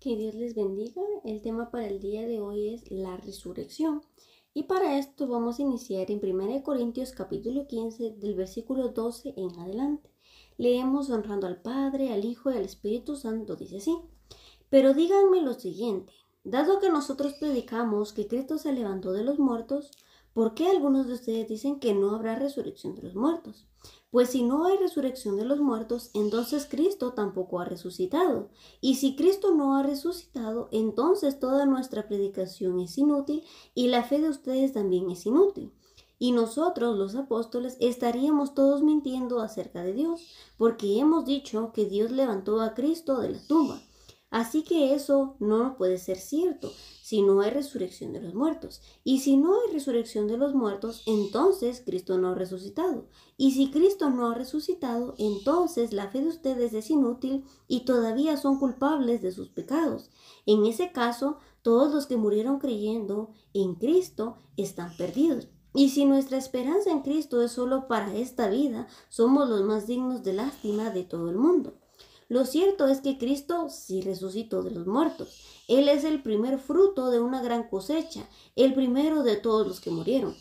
Que Dios les bendiga. El tema para el día de hoy es la resurrección. Y para esto vamos a iniciar en 1 Corintios capítulo 15 del versículo 12 en adelante. Leemos honrando al Padre, al Hijo y al Espíritu Santo, dice así. Pero díganme lo siguiente, dado que nosotros predicamos que Cristo se levantó de los muertos, ¿Por qué algunos de ustedes dicen que no habrá resurrección de los muertos? Pues si no hay resurrección de los muertos, entonces Cristo tampoco ha resucitado. Y si Cristo no ha resucitado, entonces toda nuestra predicación es inútil y la fe de ustedes también es inútil. Y nosotros, los apóstoles, estaríamos todos mintiendo acerca de Dios, porque hemos dicho que Dios levantó a Cristo de la tumba. Así que eso no puede ser cierto si no hay resurrección de los muertos. Y si no hay resurrección de los muertos, entonces Cristo no ha resucitado. Y si Cristo no ha resucitado, entonces la fe de ustedes es inútil y todavía son culpables de sus pecados. En ese caso, todos los que murieron creyendo en Cristo están perdidos. Y si nuestra esperanza en Cristo es solo para esta vida, somos los más dignos de lástima de todo el mundo. Lo cierto es que Cristo sí resucitó de los muertos. Él es el primer fruto de una gran cosecha, el primero de todos los que murieron.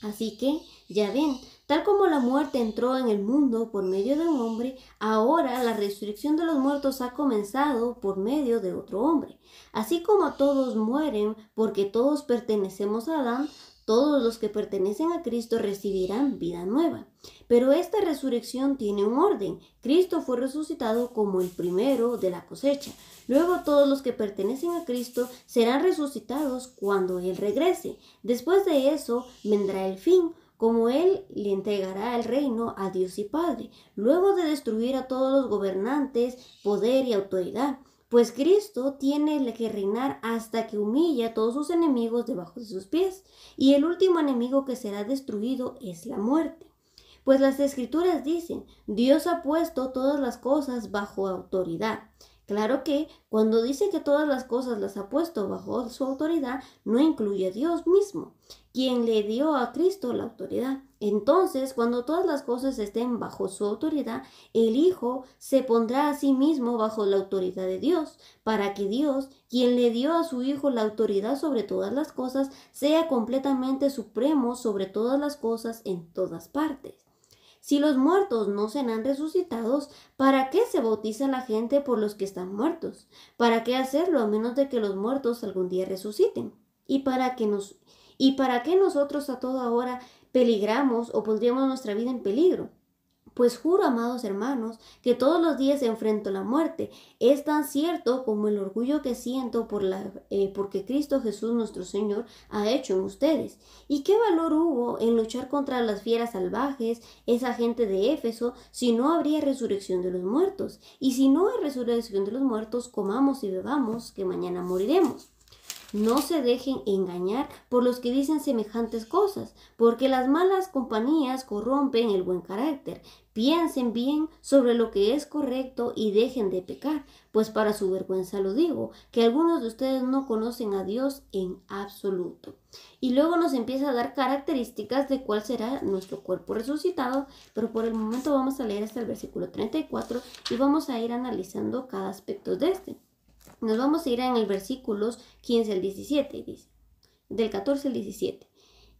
Así que, ya ven, tal como la muerte entró en el mundo por medio de un hombre, ahora la resurrección de los muertos ha comenzado por medio de otro hombre. Así como todos mueren porque todos pertenecemos a Adán, todos los que pertenecen a Cristo recibirán vida nueva. Pero esta resurrección tiene un orden. Cristo fue resucitado como el primero de la cosecha. Luego todos los que pertenecen a Cristo serán resucitados cuando Él regrese. Después de eso vendrá el fin como él le entregará el reino a Dios y Padre, luego de destruir a todos los gobernantes, poder y autoridad pues Cristo tiene que reinar hasta que humilla a todos sus enemigos debajo de sus pies, y el último enemigo que será destruido es la muerte. Pues las escrituras dicen, Dios ha puesto todas las cosas bajo autoridad, Claro que cuando dice que todas las cosas las ha puesto bajo su autoridad, no incluye a Dios mismo, quien le dio a Cristo la autoridad. Entonces, cuando todas las cosas estén bajo su autoridad, el Hijo se pondrá a sí mismo bajo la autoridad de Dios, para que Dios, quien le dio a su Hijo la autoridad sobre todas las cosas, sea completamente supremo sobre todas las cosas en todas partes. Si los muertos no serán resucitados, ¿para qué se bautiza la gente por los que están muertos? ¿Para qué hacerlo a menos de que los muertos algún día resuciten? ¿Y para y para qué nosotros a toda hora peligramos o pondríamos nuestra vida en peligro? Pues juro, amados hermanos, que todos los días enfrento la muerte. Es tan cierto como el orgullo que siento por la, eh, porque Cristo Jesús nuestro Señor ha hecho en ustedes. ¿Y qué valor hubo en luchar contra las fieras salvajes, esa gente de Éfeso, si no habría resurrección de los muertos? Y si no hay resurrección de los muertos, comamos y bebamos, que mañana moriremos. No se dejen engañar por los que dicen semejantes cosas, porque las malas compañías corrompen el buen carácter. Piensen bien sobre lo que es correcto y dejen de pecar, pues para su vergüenza lo digo, que algunos de ustedes no conocen a Dios en absoluto. Y luego nos empieza a dar características de cuál será nuestro cuerpo resucitado, pero por el momento vamos a leer hasta el versículo 34 y vamos a ir analizando cada aspecto de este. Nos vamos a ir en el versículos 15 al 17, dice, del 14 al 17.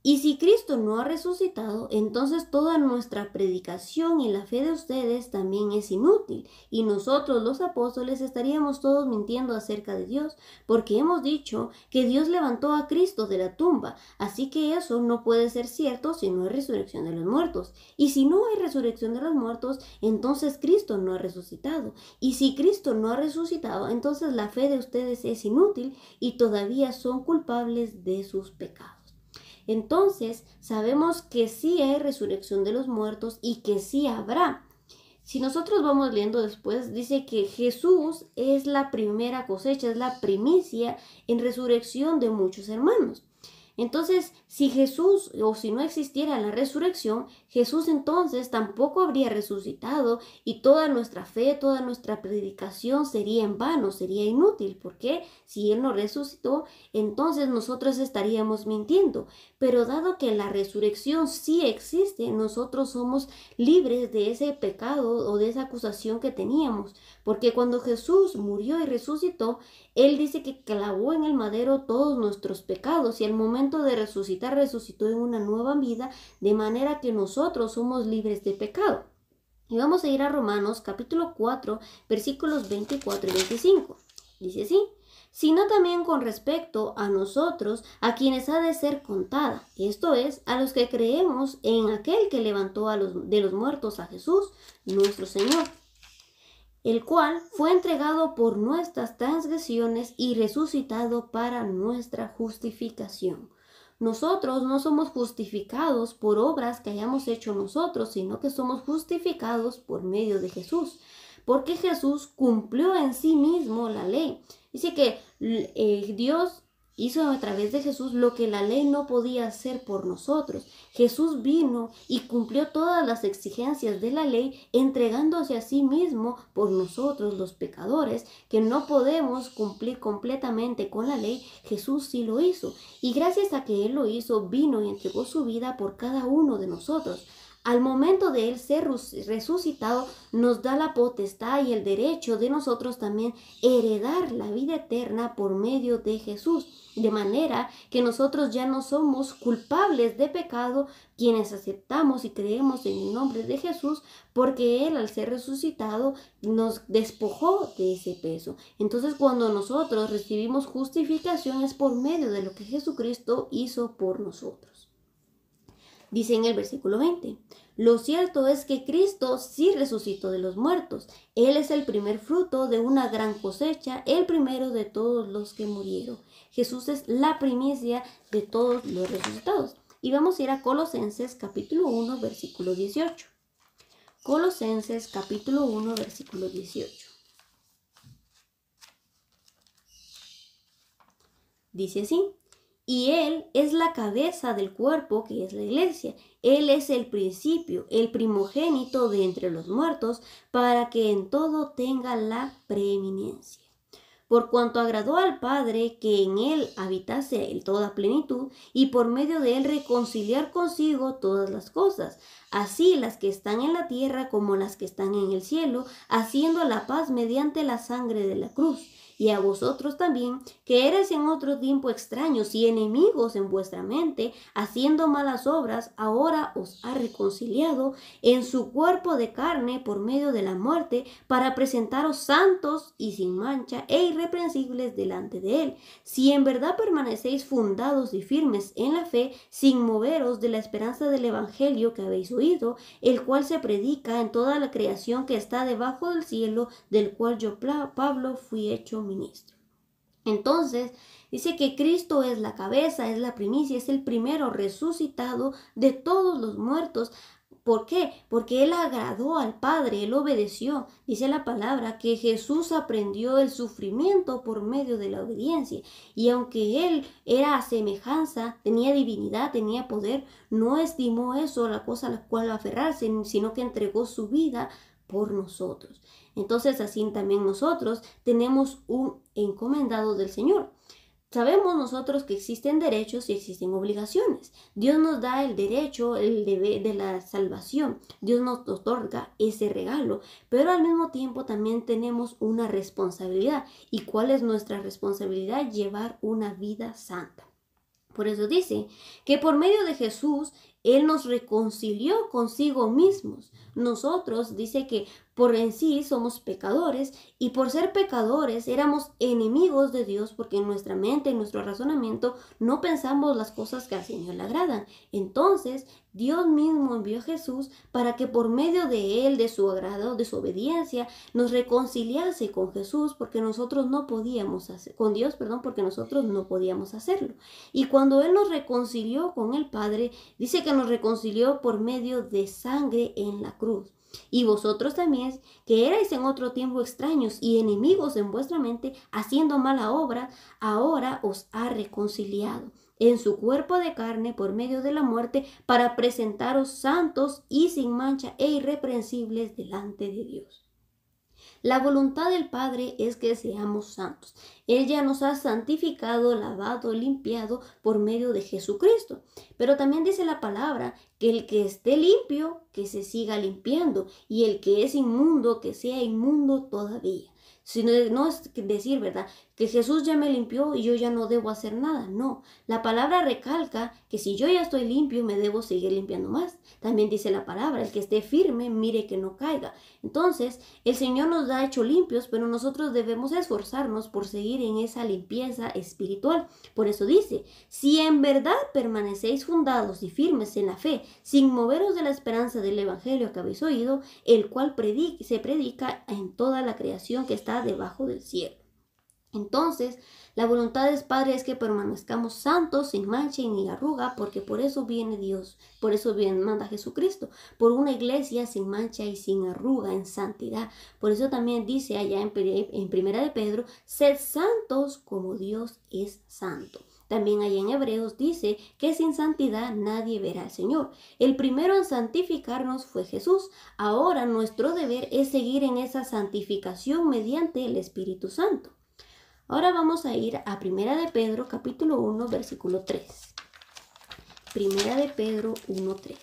Y si Cristo no ha resucitado, entonces toda nuestra predicación y la fe de ustedes también es inútil, y nosotros los apóstoles estaríamos todos mintiendo acerca de Dios, porque hemos dicho que Dios levantó a Cristo de la tumba, así que eso no puede ser cierto si no hay resurrección de los muertos. Y si no hay resurrección de los muertos, entonces Cristo no ha resucitado. Y si Cristo no ha resucitado, entonces la fe de ustedes es inútil y todavía son culpables de sus pecados. Entonces sabemos que sí hay resurrección de los muertos y que sí habrá. Si nosotros vamos leyendo después, dice que Jesús es la primera cosecha, es la primicia en resurrección de muchos hermanos. Entonces, si Jesús o si no existiera la resurrección, Jesús entonces tampoco habría resucitado y toda nuestra fe, toda nuestra predicación sería en vano, sería inútil, porque si Él no resucitó, entonces nosotros estaríamos mintiendo. Pero dado que la resurrección sí existe, nosotros somos libres de ese pecado o de esa acusación que teníamos, porque cuando Jesús murió y resucitó, él dice que clavó en el madero todos nuestros pecados y al momento de resucitar resucitó en una nueva vida, de manera que nosotros somos libres de pecado. Y vamos a ir a Romanos capítulo 4, versículos 24 y 25. Dice así, sino también con respecto a nosotros, a quienes ha de ser contada, esto es, a los que creemos en aquel que levantó de los muertos a Jesús, nuestro Señor el cual fue entregado por nuestras transgresiones y resucitado para nuestra justificación. Nosotros no somos justificados por obras que hayamos hecho nosotros, sino que somos justificados por medio de Jesús, porque Jesús cumplió en sí mismo la ley. Dice que eh, Dios hizo a través de Jesús lo que la ley no podía hacer por nosotros. Jesús vino y cumplió todas las exigencias de la ley, entregándose a sí mismo por nosotros los pecadores, que no podemos cumplir completamente con la ley. Jesús sí lo hizo. Y gracias a que Él lo hizo, vino y entregó su vida por cada uno de nosotros al momento de él ser resucitado, nos da la potestad y el derecho de nosotros también heredar la vida eterna por medio de Jesús, de manera que nosotros ya no somos culpables de pecado quienes aceptamos y creemos en el nombre de Jesús, porque él al ser resucitado nos despojó de ese peso. Entonces cuando nosotros recibimos justificación es por medio de lo que Jesucristo hizo por nosotros. Dice en el versículo 20, lo cierto es que Cristo sí resucitó de los muertos. Él es el primer fruto de una gran cosecha, el primero de todos los que murieron. Jesús es la primicia de todos los resucitados. Y vamos a ir a Colosenses capítulo 1, versículo 18. Colosenses capítulo 1, versículo 18. Dice así, y Él es la cabeza del cuerpo que es la iglesia. Él es el principio, el primogénito de entre los muertos, para que en todo tenga la preeminencia. Por cuanto agradó al Padre que en Él habitase en toda plenitud, y por medio de Él reconciliar consigo todas las cosas, así las que están en la tierra como las que están en el cielo, haciendo la paz mediante la sangre de la cruz. Y a vosotros también, que eres en otro tiempo extraños y enemigos en vuestra mente, haciendo malas obras, ahora os ha reconciliado en su cuerpo de carne por medio de la muerte, para presentaros santos y sin mancha e irreprensibles delante de él. Si en verdad permanecéis fundados y firmes en la fe, sin moveros de la esperanza del Evangelio que habéis el cual se predica en toda la creación que está debajo del cielo, del cual yo, Pablo, fui hecho ministro. Entonces, dice que Cristo es la cabeza, es la primicia, es el primero resucitado de todos los muertos, ¿Por qué? Porque Él agradó al Padre, Él obedeció. Dice la palabra que Jesús aprendió el sufrimiento por medio de la obediencia. Y aunque Él era a semejanza, tenía divinidad, tenía poder, no estimó eso la cosa a la cual aferrarse, sino que entregó su vida por nosotros. Entonces así también nosotros tenemos un encomendado del Señor. Sabemos nosotros que existen derechos y existen obligaciones. Dios nos da el derecho, el deber de la salvación. Dios nos otorga ese regalo, pero al mismo tiempo también tenemos una responsabilidad. ¿Y cuál es nuestra responsabilidad? Llevar una vida santa. Por eso dice que por medio de Jesús, Él nos reconcilió consigo mismos. Nosotros dice que por en sí somos pecadores y por ser pecadores éramos enemigos de Dios porque en nuestra mente, en nuestro razonamiento, no pensamos las cosas que al Señor le agradan. Entonces, Dios mismo envió a Jesús para que por medio de él, de su agrado, de su obediencia, nos reconciliase con Jesús porque nosotros no podíamos con Dios, perdón, porque nosotros no podíamos hacerlo. Y cuando él nos reconcilió con el Padre, dice que nos reconcilió por medio de sangre en la cruz. Y vosotros también, que erais en otro tiempo extraños y enemigos en vuestra mente, haciendo mala obra, ahora os ha reconciliado en su cuerpo de carne por medio de la muerte, para presentaros santos y sin mancha e irreprensibles delante de Dios. La voluntad del Padre es que seamos santos. Él ya nos ha santificado, lavado, limpiado por medio de Jesucristo. Pero también dice la palabra que el que esté limpio, que se siga limpiando, y el que es inmundo, que sea inmundo todavía. Si no, no es decir, ¿verdad? que Jesús ya me limpió y yo ya no debo hacer nada. No, la palabra recalca que si yo ya estoy limpio, me debo seguir limpiando más. También dice la palabra, el que esté firme, mire que no caiga. Entonces, el Señor nos ha hecho limpios, pero nosotros debemos esforzarnos por seguir en esa limpieza espiritual. Por eso dice, si en verdad permanecéis fundados y firmes en la fe, sin moveros de la esperanza del Evangelio que habéis oído, el cual se predica en toda la creación que está debajo del cielo. Entonces, la voluntad del Padre es que permanezcamos santos, sin mancha y ni arruga, porque por eso viene Dios, por eso manda Jesucristo, por una iglesia sin mancha y sin arruga, en santidad. Por eso también dice allá en, en Primera de Pedro, sed santos como Dios es santo. También allá en Hebreos dice que sin santidad nadie verá al Señor. El primero en santificarnos fue Jesús. Ahora nuestro deber es seguir en esa santificación mediante el Espíritu Santo. Ahora vamos a ir a Primera de Pedro, capítulo 1, versículo 3. Primera de Pedro 1, 3.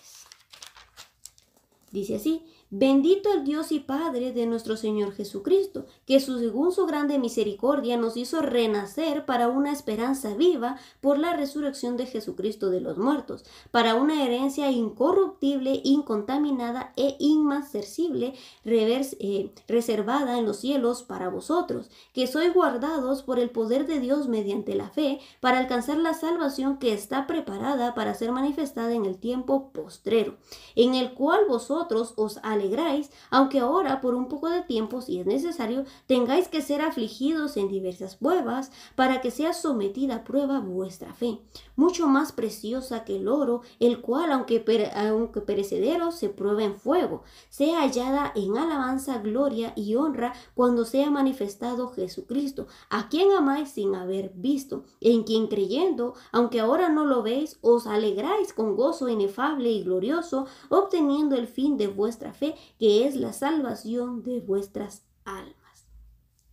Dice así, Bendito el Dios y Padre de nuestro Señor Jesucristo, que según su grande misericordia nos hizo renacer para una esperanza viva por la resurrección de Jesucristo de los muertos, para una herencia incorruptible, incontaminada e inmacercible, eh, reservada en los cielos para vosotros, que sois guardados por el poder de Dios mediante la fe, para alcanzar la salvación que está preparada para ser manifestada en el tiempo postrero, en el cual vosotros os alegráis, aunque ahora por un poco de tiempo, si es necesario, tengáis que ser afligidos en diversas pruebas, para que sea sometida a prueba vuestra fe, mucho más preciosa que el oro, el cual, aunque, aunque perecedero, se prueba en fuego, sea hallada en alabanza, gloria y honra cuando sea manifestado Jesucristo, a quien amáis sin haber visto, en quien creyendo, aunque ahora no lo veis, os alegráis con gozo inefable y glorioso, obteniendo el fin de vuestra fe que es la salvación de vuestras almas.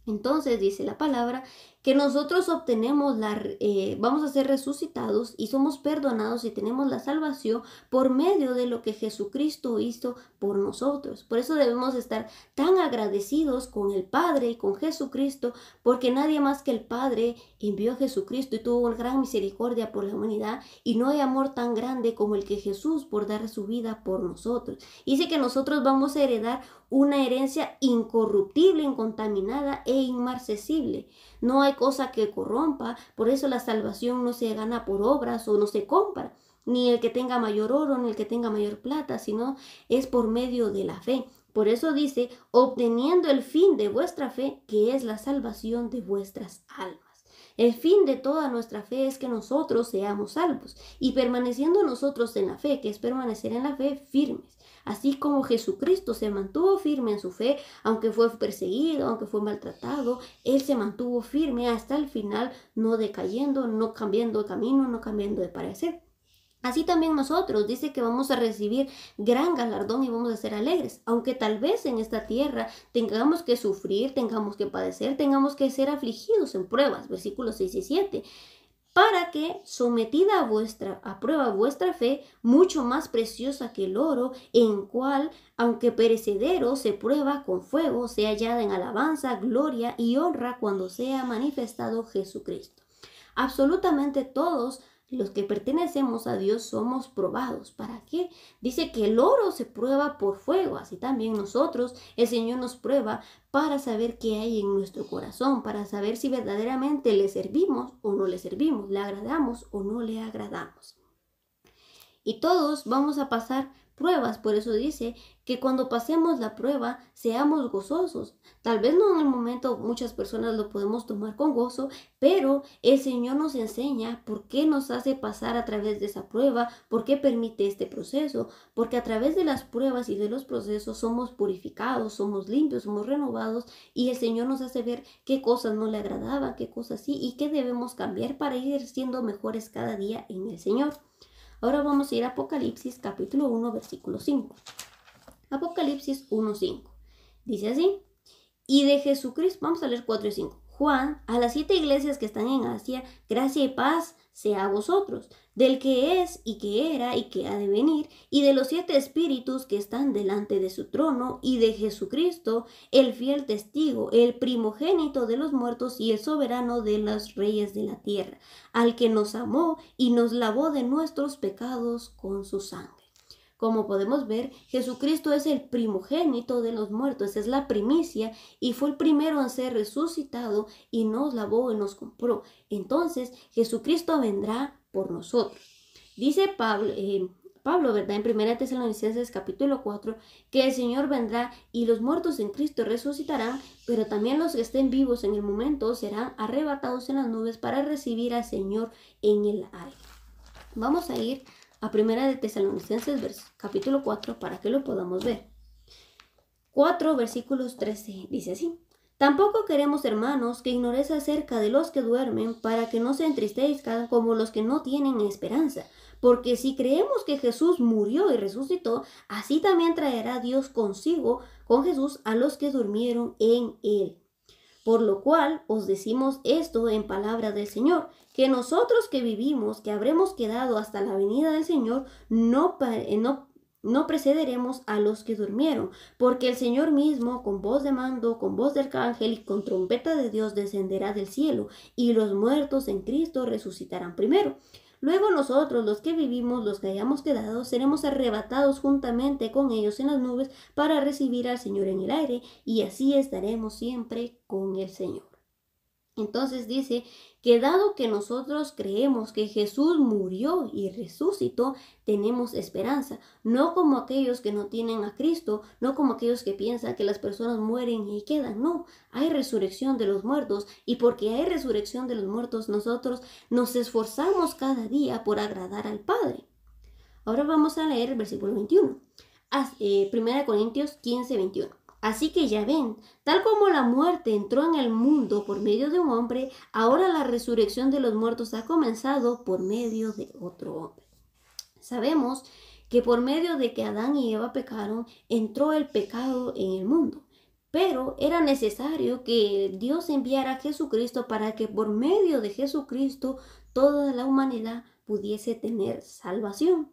Entonces dice la palabra que nosotros obtenemos la, eh, vamos a ser resucitados y somos perdonados y tenemos la salvación por medio de lo que Jesucristo hizo por nosotros. Por eso debemos estar tan agradecidos con el Padre y con Jesucristo, porque nadie más que el Padre envió a Jesucristo y tuvo una gran misericordia por la humanidad y no hay amor tan grande como el que Jesús por dar su vida por nosotros. Dice que nosotros vamos a heredar una herencia incorruptible, incontaminada e inmarcesible. No hay cosa que corrompa, por eso la salvación no se gana por obras o no se compra, ni el que tenga mayor oro, ni el que tenga mayor plata, sino es por medio de la fe. Por eso dice, obteniendo el fin de vuestra fe, que es la salvación de vuestras almas. El fin de toda nuestra fe es que nosotros seamos salvos y permaneciendo nosotros en la fe, que es permanecer en la fe firmes. Así como Jesucristo se mantuvo firme en su fe, aunque fue perseguido, aunque fue maltratado, Él se mantuvo firme hasta el final, no decayendo, no cambiando de camino, no cambiando de parecer. Así también nosotros, dice que vamos a recibir gran galardón y vamos a ser alegres, aunque tal vez en esta tierra tengamos que sufrir, tengamos que padecer, tengamos que ser afligidos en pruebas, versículos 6 y 7 para que, sometida a vuestra, prueba vuestra fe, mucho más preciosa que el oro, en cual, aunque perecedero, se prueba con fuego, sea hallada en alabanza, gloria y honra cuando sea manifestado Jesucristo. Absolutamente todos los que pertenecemos a Dios somos probados. ¿Para qué? Dice que el oro se prueba por fuego. Así también nosotros, el Señor nos prueba para saber qué hay en nuestro corazón, para saber si verdaderamente le servimos o no le servimos, le agradamos o no le agradamos. Y todos vamos a pasar pruebas. Por eso dice que cuando pasemos la prueba seamos gozosos. Tal vez no en el momento muchas personas lo podemos tomar con gozo, pero el Señor nos enseña por qué nos hace pasar a través de esa prueba, por qué permite este proceso, porque a través de las pruebas y de los procesos somos purificados, somos limpios, somos renovados y el Señor nos hace ver qué cosas no le agradaban, qué cosas sí y qué debemos cambiar para ir siendo mejores cada día en el Señor. Ahora vamos a ir a Apocalipsis capítulo 1, versículo 5. Apocalipsis 1, 5. Dice así. Y de Jesucristo, vamos a leer 4 y 5. Juan, a las siete iglesias que están en Asia, gracia y paz sea a vosotros, del que es y que era y que ha de venir, y de los siete espíritus que están delante de su trono, y de Jesucristo, el fiel testigo, el primogénito de los muertos y el soberano de los reyes de la tierra, al que nos amó y nos lavó de nuestros pecados con su sangre. Como podemos ver, Jesucristo es el primogénito de los muertos, es la primicia y fue el primero en ser resucitado y nos lavó y nos compró. Entonces, Jesucristo vendrá por nosotros. Dice Pablo, eh, Pablo, ¿verdad? En 1 Tesalonicenses capítulo 4, que el Señor vendrá y los muertos en Cristo resucitarán, pero también los que estén vivos en el momento serán arrebatados en las nubes para recibir al Señor en el aire. Vamos a ir a 1 Tesalonicenses capítulo 4 para que lo podamos ver. 4 versículos 13 dice así. Tampoco queremos, hermanos, que ignoréis acerca de los que duermen, para que no se entristezcan como los que no tienen esperanza. Porque si creemos que Jesús murió y resucitó, así también traerá Dios consigo con Jesús a los que durmieron en él. Por lo cual os decimos esto en palabra del Señor, que nosotros que vivimos, que habremos quedado hasta la venida del Señor, no, no no precederemos a los que durmieron, porque el Señor mismo, con voz de mando, con voz del arcángel y con trompeta de Dios, descenderá del cielo, y los muertos en Cristo resucitarán primero. Luego nosotros, los que vivimos, los que hayamos quedado, seremos arrebatados juntamente con ellos en las nubes para recibir al Señor en el aire, y así estaremos siempre con el Señor. Entonces dice que dado que nosotros creemos que Jesús murió y resucitó, tenemos esperanza, no como aquellos que no tienen a Cristo, no como aquellos que piensan que las personas mueren y quedan, no, hay resurrección de los muertos y porque hay resurrección de los muertos nosotros nos esforzamos cada día por agradar al Padre. Ahora vamos a leer el versículo 21, 1 eh, Corintios 15, 21. Así que ya ven, tal como la muerte entró en el mundo por medio de un hombre, ahora la resurrección de los muertos ha comenzado por medio de otro hombre. Sabemos que por medio de que Adán y Eva pecaron, entró el pecado en el mundo. Pero era necesario que Dios enviara a Jesucristo para que por medio de Jesucristo toda la humanidad pudiese tener salvación.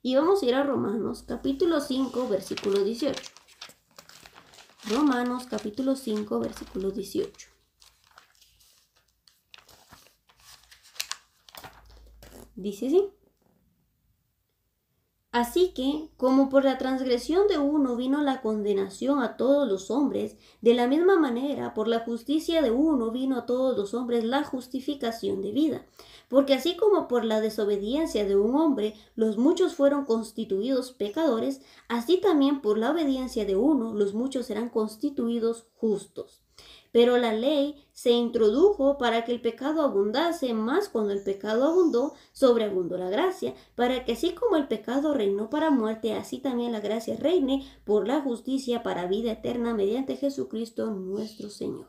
Y vamos a ir a Romanos capítulo 5, versículo 18. Romanos capítulo 5, versículo 18. Dice así. Así que, como por la transgresión de uno vino la condenación a todos los hombres, de la misma manera por la justicia de uno vino a todos los hombres la justificación de vida. Porque así como por la desobediencia de un hombre los muchos fueron constituidos pecadores, así también por la obediencia de uno los muchos serán constituidos justos. Pero la ley se introdujo para que el pecado abundase, más cuando el pecado abundó, sobreabundó la gracia, para que así como el pecado reinó para muerte, así también la gracia reine por la justicia para vida eterna mediante Jesucristo nuestro Señor.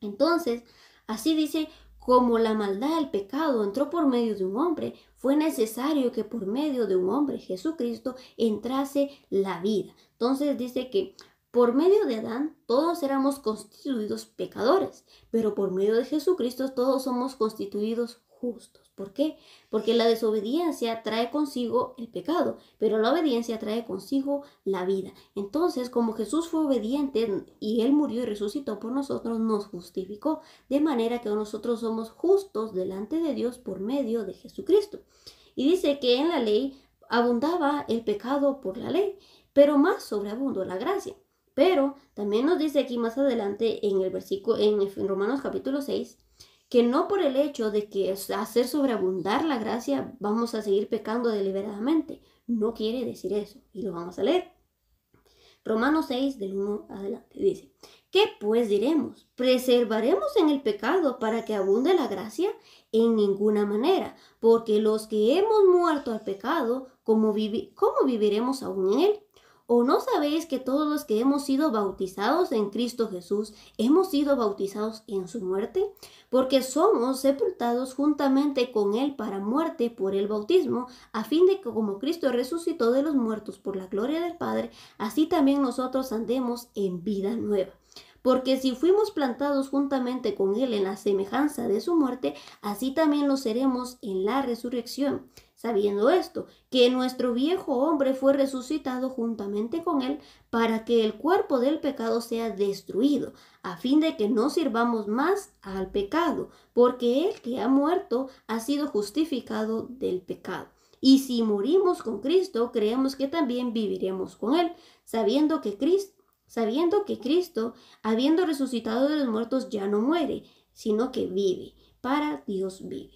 Entonces, así dice como la maldad del pecado entró por medio de un hombre, fue necesario que por medio de un hombre, Jesucristo, entrase la vida. Entonces dice que por medio de Adán todos éramos constituidos pecadores, pero por medio de Jesucristo todos somos constituidos justos. ¿Por qué? Porque la desobediencia trae consigo el pecado, pero la obediencia trae consigo la vida. Entonces, como Jesús fue obediente y Él murió y resucitó por nosotros, nos justificó, de manera que nosotros somos justos delante de Dios por medio de Jesucristo. Y dice que en la ley abundaba el pecado por la ley, pero más sobreabundó la gracia. Pero también nos dice aquí más adelante en el versículo en Romanos capítulo 6 que no por el hecho de que hacer sobreabundar la gracia vamos a seguir pecando deliberadamente. No quiere decir eso. Y lo vamos a leer. Romanos 6, del 1 adelante, dice, ¿qué pues diremos? ¿Preservaremos en el pecado para que abunde la gracia? En ninguna manera, porque los que hemos muerto al pecado, ¿cómo, ¿cómo viviremos aún en él? ¿O no sabéis que todos los que hemos sido bautizados en Cristo Jesús hemos sido bautizados en su muerte? Porque somos sepultados juntamente con Él para muerte por el bautismo, a fin de que como Cristo resucitó de los muertos por la gloria del Padre, así también nosotros andemos en vida nueva. Porque si fuimos plantados juntamente con Él en la semejanza de su muerte, así también lo seremos en la resurrección sabiendo esto, que nuestro viejo hombre fue resucitado juntamente con él para que el cuerpo del pecado sea destruido, a fin de que no sirvamos más al pecado, porque el que ha muerto ha sido justificado del pecado. Y si morimos con Cristo, creemos que también viviremos con él, sabiendo que Cristo, sabiendo que Cristo, habiendo resucitado de los muertos, ya no muere, sino que vive. Para Dios vive.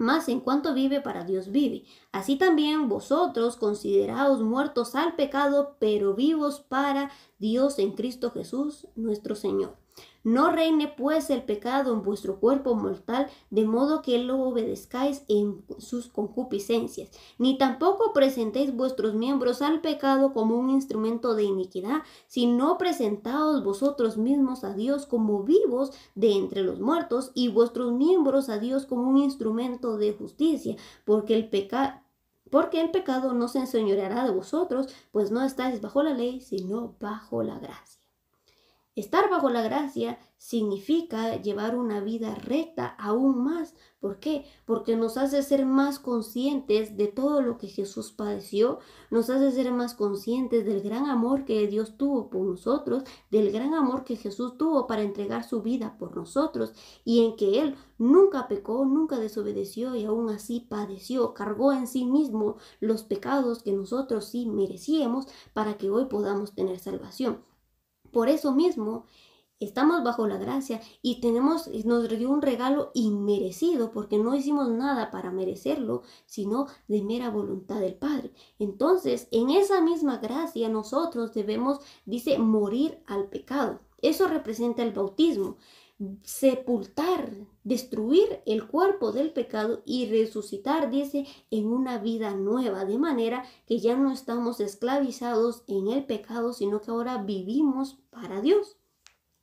Mas en cuanto vive para Dios vive. Así también vosotros consideraos muertos al pecado, pero vivos para Dios en Cristo Jesús nuestro Señor. No reine pues el pecado en vuestro cuerpo mortal, de modo que lo obedezcáis en sus concupiscencias, ni tampoco presentéis vuestros miembros al pecado como un instrumento de iniquidad, sino presentaos vosotros mismos a Dios como vivos de entre los muertos, y vuestros miembros a Dios como un instrumento de justicia, porque el pecado porque el pecado no se enseñoreará de vosotros, pues no estáis bajo la ley, sino bajo la gracia. Estar bajo la gracia significa llevar una vida recta aún más. ¿Por qué? Porque nos hace ser más conscientes de todo lo que Jesús padeció, nos hace ser más conscientes del gran amor que Dios tuvo por nosotros, del gran amor que Jesús tuvo para entregar su vida por nosotros y en que Él nunca pecó, nunca desobedeció y aún así padeció, cargó en sí mismo los pecados que nosotros sí merecíamos para que hoy podamos tener salvación. Por eso mismo, estamos bajo la gracia y tenemos nos dio un regalo inmerecido porque no hicimos nada para merecerlo, sino de mera voluntad del Padre. Entonces, en esa misma gracia nosotros debemos dice morir al pecado. Eso representa el bautismo sepultar, destruir el cuerpo del pecado y resucitar, dice, en una vida nueva, de manera que ya no estamos esclavizados en el pecado, sino que ahora vivimos para Dios.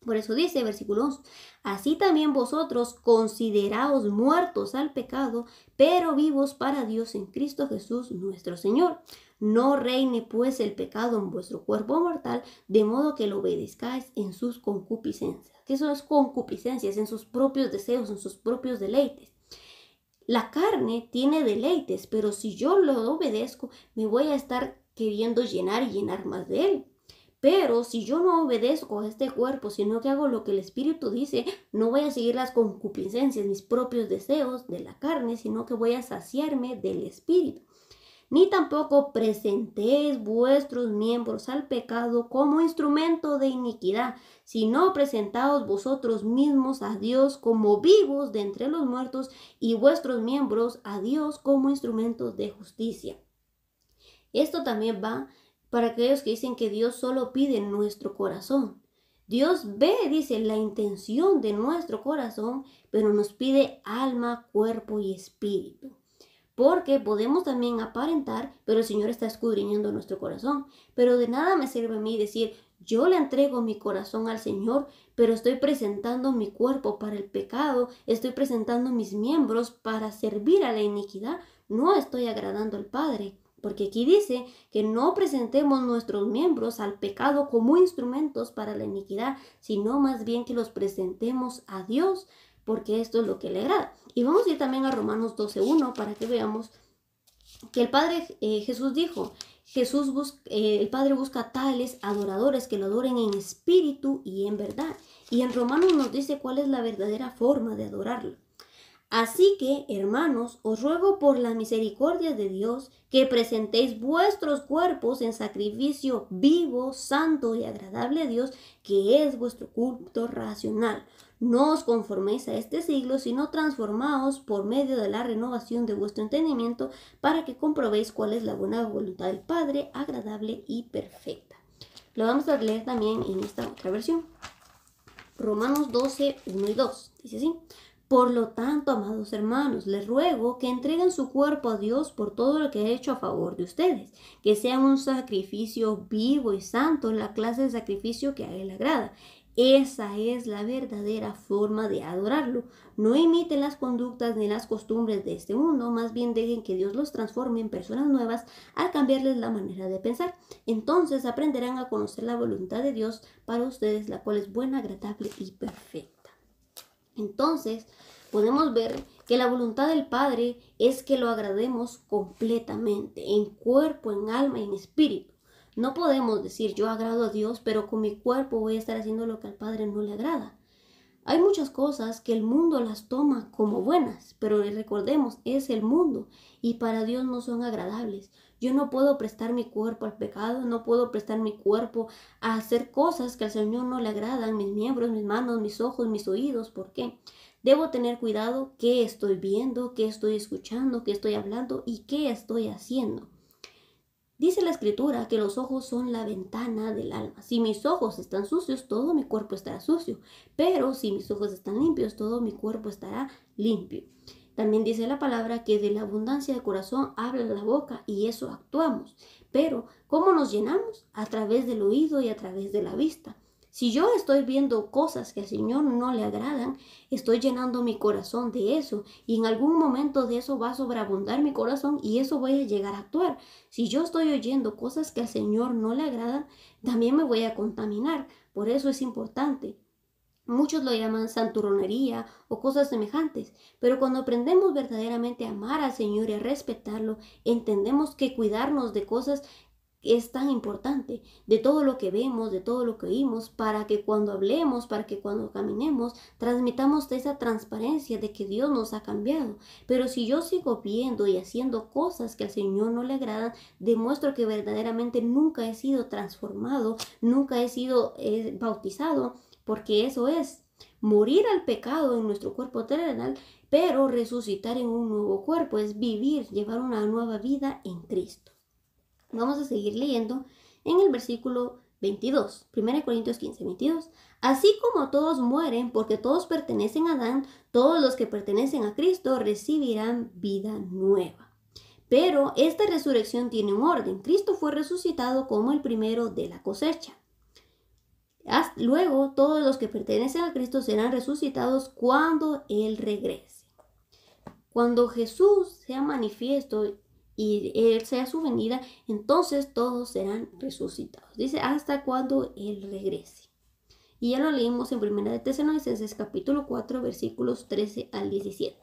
Por eso dice, versículo 11, así también vosotros consideraos muertos al pecado, pero vivos para Dios en Cristo Jesús nuestro Señor. No reine pues el pecado en vuestro cuerpo mortal, de modo que lo obedezcáis en sus concupiscencias. Que son es concupiscencias, en sus propios deseos, en sus propios deleites. La carne tiene deleites, pero si yo lo obedezco, me voy a estar queriendo llenar y llenar más de él. Pero si yo no obedezco a este cuerpo, sino que hago lo que el Espíritu dice, no voy a seguir las concupiscencias, mis propios deseos de la carne, sino que voy a saciarme del Espíritu. Ni tampoco presentéis vuestros miembros al pecado como instrumento de iniquidad, sino presentaos vosotros mismos a Dios como vivos de entre los muertos y vuestros miembros a Dios como instrumentos de justicia. Esto también va para aquellos que dicen que Dios solo pide nuestro corazón. Dios ve, dice, la intención de nuestro corazón, pero nos pide alma, cuerpo y espíritu. Porque podemos también aparentar, pero el Señor está escudriñando nuestro corazón. Pero de nada me sirve a mí decir, yo le entrego mi corazón al Señor, pero estoy presentando mi cuerpo para el pecado, estoy presentando mis miembros para servir a la iniquidad. No estoy agradando al Padre porque aquí dice que no presentemos nuestros miembros al pecado como instrumentos para la iniquidad, sino más bien que los presentemos a Dios, porque esto es lo que le agrada. Y vamos a ir también a Romanos 12.1 para que veamos que el Padre eh, Jesús dijo, Jesús eh, el Padre busca tales adoradores que lo adoren en espíritu y en verdad. Y en Romanos nos dice cuál es la verdadera forma de adorarlo. Así que, hermanos, os ruego por la misericordia de Dios que presentéis vuestros cuerpos en sacrificio vivo, santo y agradable a Dios, que es vuestro culto racional. No os conforméis a este siglo, sino transformaos por medio de la renovación de vuestro entendimiento para que comprobéis cuál es la buena voluntad del Padre, agradable y perfecta. Lo vamos a leer también en esta otra versión. Romanos 12, 1 y 2. Dice así. Por lo tanto, amados hermanos, les ruego que entreguen su cuerpo a Dios por todo lo que ha hecho a favor de ustedes, que sean un sacrificio vivo y santo, la clase de sacrificio que a Él agrada. Esa es la verdadera forma de adorarlo. No imiten las conductas ni las costumbres de este mundo, más bien dejen que Dios los transforme en personas nuevas al cambiarles la manera de pensar. Entonces aprenderán a conocer la voluntad de Dios para ustedes, la cual es buena, agradable y perfecta. Entonces, podemos ver que la voluntad del Padre es que lo agrademos completamente, en cuerpo, en alma y en espíritu. No podemos decir yo agrado a Dios, pero con mi cuerpo voy a estar haciendo lo que al Padre no le agrada. Hay muchas cosas que el mundo las toma como buenas, pero recordemos, es el mundo y para Dios no son agradables. Yo no puedo prestar mi cuerpo al pecado, no puedo prestar mi cuerpo a hacer cosas que al Señor no le agradan, mis miembros, mis manos, mis ojos, mis oídos. ¿Por qué? Debo tener cuidado qué estoy viendo, qué estoy escuchando, qué estoy hablando y qué estoy haciendo. Dice la escritura que los ojos son la ventana del alma. Si mis ojos están sucios, todo mi cuerpo estará sucio. Pero si mis ojos están limpios, todo mi cuerpo estará limpio. También dice la palabra que de la abundancia de corazón habla la boca y eso actuamos. Pero, ¿cómo nos llenamos? A través del oído y a través de la vista. Si yo estoy viendo cosas que al Señor no le agradan, estoy llenando mi corazón de eso y en algún momento de eso va a sobreabundar mi corazón y eso voy a llegar a actuar. Si yo estoy oyendo cosas que al Señor no le agradan, también me voy a contaminar. Por eso es importante Muchos lo llaman santurronería o cosas semejantes, pero cuando aprendemos verdaderamente a amar al Señor y a respetarlo, entendemos que cuidarnos de cosas es tan importante, de todo lo que vemos, de todo lo que oímos, para que cuando hablemos, para que cuando caminemos, transmitamos esa transparencia de que Dios nos ha cambiado. Pero si yo sigo viendo y haciendo cosas que al Señor no le agradan, demuestro que verdaderamente nunca he sido transformado, nunca he sido eh, bautizado porque eso es morir al pecado en nuestro cuerpo terrenal, pero resucitar en un nuevo cuerpo, es vivir, llevar una nueva vida en Cristo. Vamos a seguir leyendo en el versículo 22, 1 Corintios 15, 22. Así como todos mueren porque todos pertenecen a Adán, todos los que pertenecen a Cristo recibirán vida nueva. Pero esta resurrección tiene un orden. Cristo fue resucitado como el primero de la cosecha luego todos los que pertenecen a Cristo serán resucitados cuando Él regrese. Cuando Jesús sea manifiesto y Él sea su venida, entonces todos serán resucitados. Dice hasta cuando Él regrese. Y ya lo leímos en 1 de Tesalonicenses capítulo 4 versículos 13 al 17.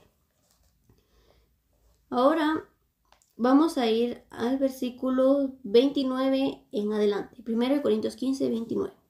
Ahora vamos a ir al versículo 29 en adelante. 1 Corintios 15, 29.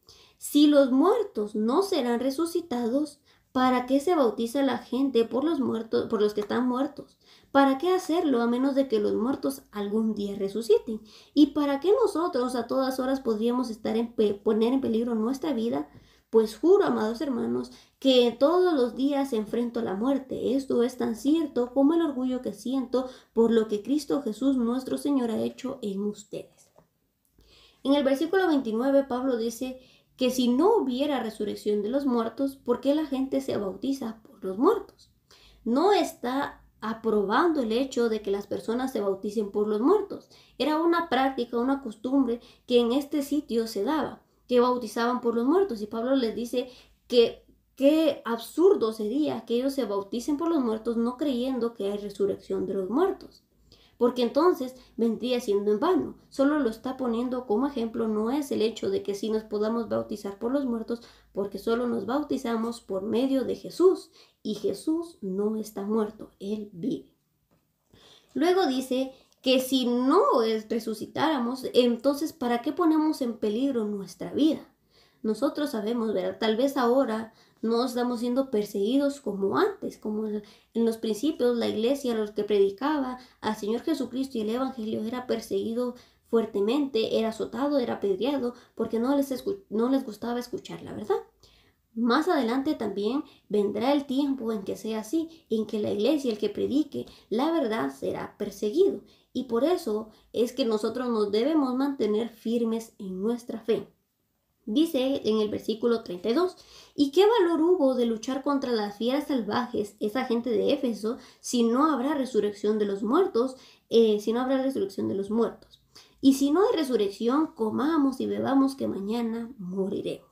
Si los muertos no serán resucitados, ¿para qué se bautiza la gente por los muertos, por los que están muertos? ¿Para qué hacerlo a menos de que los muertos algún día resuciten? ¿Y para qué nosotros a todas horas podríamos estar en poner en peligro nuestra vida? Pues juro, amados hermanos, que todos los días enfrento a la muerte. Esto es tan cierto como el orgullo que siento por lo que Cristo Jesús nuestro Señor ha hecho en ustedes. En el versículo 29 Pablo dice, que si no hubiera resurrección de los muertos, ¿por qué la gente se bautiza por los muertos? No está aprobando el hecho de que las personas se bauticen por los muertos. Era una práctica, una costumbre que en este sitio se daba, que bautizaban por los muertos. Y Pablo les dice que qué absurdo sería que ellos se bauticen por los muertos no creyendo que hay resurrección de los muertos porque entonces vendría siendo en vano. Solo lo está poniendo como ejemplo, no es el hecho de que si nos podamos bautizar por los muertos, porque solo nos bautizamos por medio de Jesús, y Jesús no está muerto, Él vive. Luego dice que si no resucitáramos, entonces ¿para qué ponemos en peligro nuestra vida? Nosotros sabemos, ¿verdad? Tal vez ahora no estamos siendo perseguidos como antes, como en los principios la iglesia, los que predicaba al Señor Jesucristo y el Evangelio era perseguido fuertemente, era azotado, era apedreado, porque no les, no les gustaba escuchar la verdad. Más adelante también vendrá el tiempo en que sea así, en que la iglesia, el que predique la verdad, será perseguido. Y por eso es que nosotros nos debemos mantener firmes en nuestra fe. Dice en el versículo 32, ¿y qué valor hubo de luchar contra las fieras salvajes, esa gente de Éfeso, si no habrá resurrección de los muertos, eh, si no habrá resurrección de los muertos? Y si no hay resurrección, comamos y bebamos que mañana moriremos.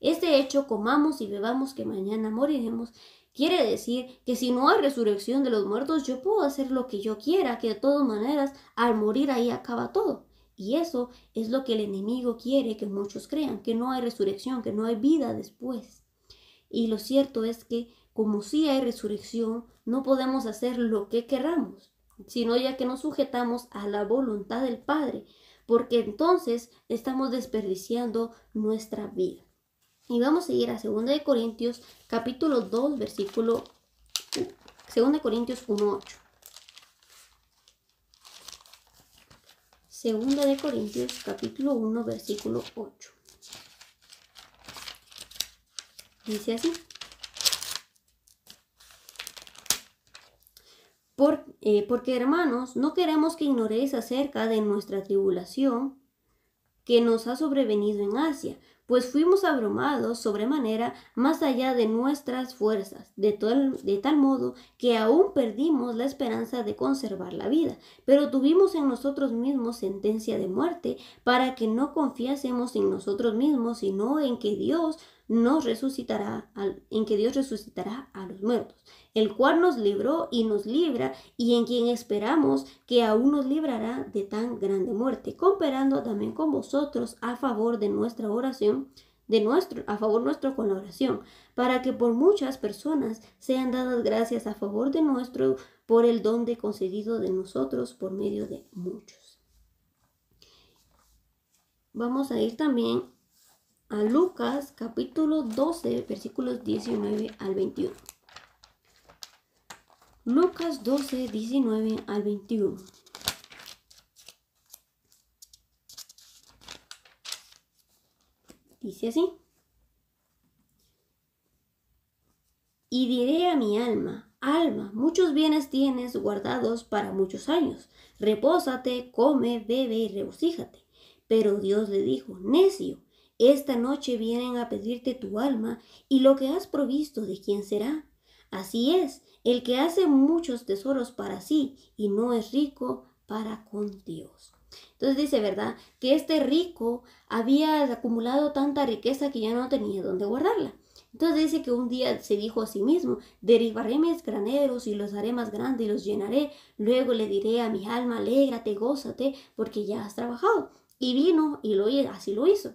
Este hecho, comamos y bebamos que mañana moriremos, quiere decir que si no hay resurrección de los muertos, yo puedo hacer lo que yo quiera, que de todas maneras, al morir ahí acaba todo. Y eso es lo que el enemigo quiere que muchos crean, que no hay resurrección, que no hay vida después. Y lo cierto es que como sí hay resurrección, no podemos hacer lo que queramos, sino ya que nos sujetamos a la voluntad del Padre, porque entonces estamos desperdiciando nuestra vida. Y vamos a ir a 2 de Corintios capítulo 2 versículo 2 Corintios 1:8. Segunda de Corintios capítulo 1 versículo 8. Dice así. Eh, porque hermanos, no queremos que ignoréis acerca de nuestra tribulación que nos ha sobrevenido en Asia, pues fuimos abrumados sobremanera más allá de nuestras fuerzas, de, de, tal modo que aún perdimos la esperanza de conservar la vida, pero tuvimos en nosotros mismos sentencia de muerte para que no confiásemos en nosotros mismos, sino en que Dios nos resucitará, en que Dios resucitará a los muertos el cual nos libró y nos libra, y en quien esperamos que aún nos librará de tan grande muerte, cooperando también con vosotros a favor de nuestra oración, de nuestro, a favor nuestro con la oración, para que por muchas personas sean dadas gracias a favor de nuestro, por el don de concedido de nosotros por medio de muchos. Vamos a ir también a Lucas capítulo 12, versículos 19 al 21. Lucas 12, 19 al 21. Dice así. Y diré a mi alma, alma, muchos bienes tienes guardados para muchos años. Repósate, come, bebe y regocíjate. Pero Dios le dijo, necio, esta noche vienen a pedirte tu alma y lo que has provisto, ¿de quién será? Así es, el que hace muchos tesoros para sí y no es rico para con Dios. Entonces dice, ¿verdad? Que este rico había acumulado tanta riqueza que ya no tenía dónde guardarla. Entonces dice que un día se dijo a sí mismo, derivaré mis graneros y los haré más grandes y los llenaré. Luego le diré a mi alma, alégrate, gózate, porque ya has trabajado. Y vino y lo, así lo hizo.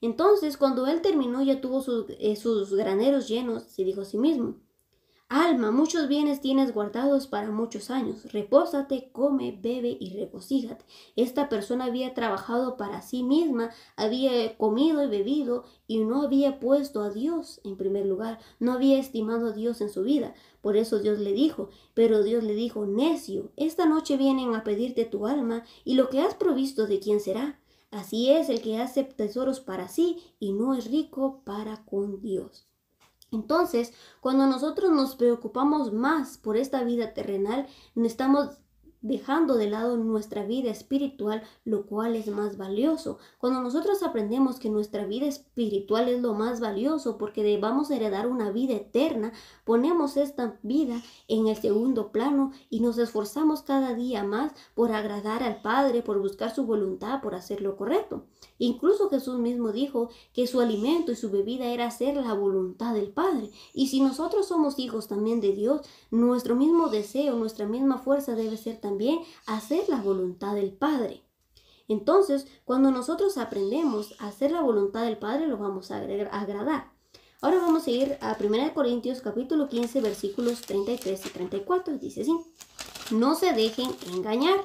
Entonces, cuando él terminó, ya tuvo sus, eh, sus graneros llenos, se dijo a sí mismo, Alma, muchos bienes tienes guardados para muchos años. Repósate, come, bebe y regocíjate. Esta persona había trabajado para sí misma, había comido y bebido y no había puesto a Dios en primer lugar, no había estimado a Dios en su vida. Por eso Dios le dijo, pero Dios le dijo, necio, esta noche vienen a pedirte tu alma y lo que has provisto de quién será. Así es el que hace tesoros para sí y no es rico para con Dios. Entonces, cuando nosotros nos preocupamos más por esta vida terrenal, estamos dejando de lado nuestra vida espiritual, lo cual es más valioso. Cuando nosotros aprendemos que nuestra vida espiritual es lo más valioso porque debamos heredar una vida eterna, ponemos esta vida en el segundo plano y nos esforzamos cada día más por agradar al Padre, por buscar su voluntad, por hacer lo correcto. Incluso Jesús mismo dijo que su alimento y su bebida era hacer la voluntad del Padre. Y si nosotros somos hijos también de Dios, nuestro mismo deseo, nuestra misma fuerza debe ser también también hacer la voluntad del Padre. Entonces, cuando nosotros aprendemos a hacer la voluntad del Padre, lo vamos a, agradar. Ahora vamos a ir a 1 Corintios capítulo 15 versículos 33 y 34. Dice así, no se dejen engañar,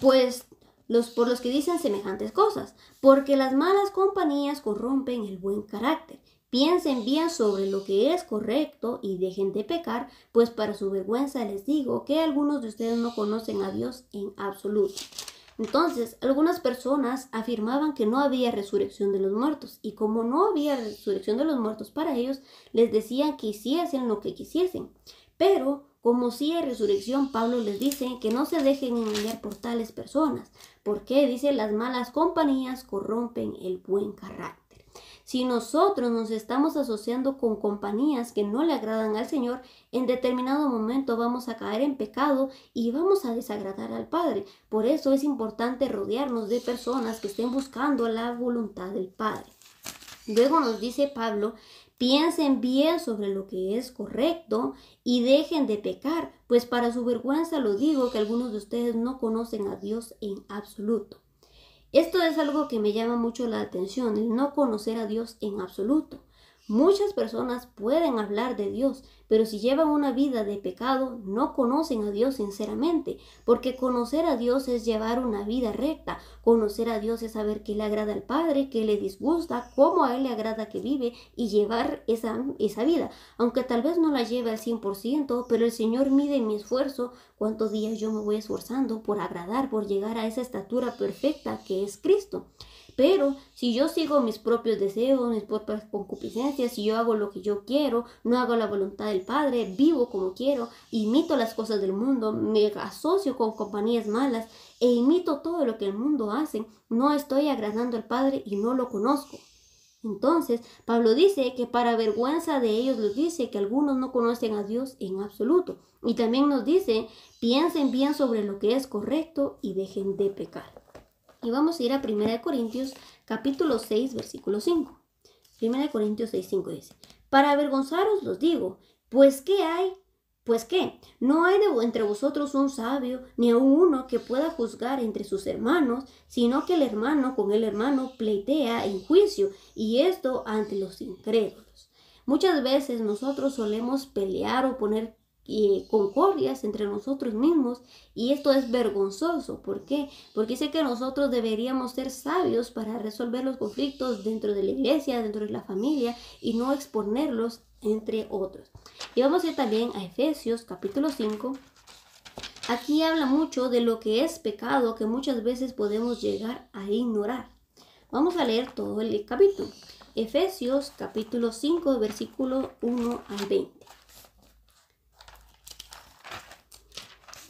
pues los, por los que dicen semejantes cosas, porque las malas compañías corrompen el buen carácter. Piensen bien sobre lo que es correcto y dejen de pecar, pues para su vergüenza les digo que algunos de ustedes no conocen a Dios en absoluto. Entonces, algunas personas afirmaban que no había resurrección de los muertos, y como no había resurrección de los muertos para ellos, les decían que hiciesen lo que quisiesen. Pero, como sí hay resurrección, Pablo les dice que no se dejen engañar por tales personas, porque dice las malas compañías corrompen el buen carral. Si nosotros nos estamos asociando con compañías que no le agradan al Señor, en determinado momento vamos a caer en pecado y vamos a desagradar al Padre. Por eso es importante rodearnos de personas que estén buscando la voluntad del Padre. Luego nos dice Pablo, piensen bien sobre lo que es correcto y dejen de pecar, pues para su vergüenza lo digo que algunos de ustedes no conocen a Dios en absoluto. Esto es algo que me llama mucho la atención, el no conocer a Dios en absoluto. Muchas personas pueden hablar de Dios, pero si llevan una vida de pecado, no conocen a Dios sinceramente, porque conocer a Dios es llevar una vida recta, conocer a Dios es saber qué le agrada al Padre, qué le disgusta, cómo a Él le agrada que vive y llevar esa, esa vida, aunque tal vez no la lleve al 100%, pero el Señor mide mi esfuerzo, cuántos días yo me voy esforzando por agradar, por llegar a esa estatura perfecta que es Cristo. Pero si yo sigo mis propios deseos, mis propias concupiscencias, si yo hago lo que yo quiero, no hago la voluntad del Padre, vivo como quiero, imito las cosas del mundo, me asocio con compañías malas e imito todo lo que el mundo hace, no estoy agradando al Padre y no lo conozco. Entonces, Pablo dice que para vergüenza de ellos les dice que algunos no conocen a Dios en absoluto. Y también nos dice, piensen bien sobre lo que es correcto y dejen de pecar y vamos a ir a 1 Corintios capítulo 6 versículo 5. 1 Corintios 6, 5 dice, para avergonzaros los digo, pues qué hay, pues qué, no hay entre vosotros un sabio, ni uno que pueda juzgar entre sus hermanos, sino que el hermano con el hermano pleitea en juicio, y esto ante los incrédulos. Muchas veces nosotros solemos pelear o poner y concordias entre nosotros mismos y esto es vergonzoso. ¿Por qué? Porque sé que nosotros deberíamos ser sabios para resolver los conflictos dentro de la iglesia, dentro de la familia y no exponerlos entre otros. Y vamos a ir también a Efesios capítulo 5. Aquí habla mucho de lo que es pecado que muchas veces podemos llegar a ignorar. Vamos a leer todo el capítulo. Efesios capítulo 5 versículo 1 al 20.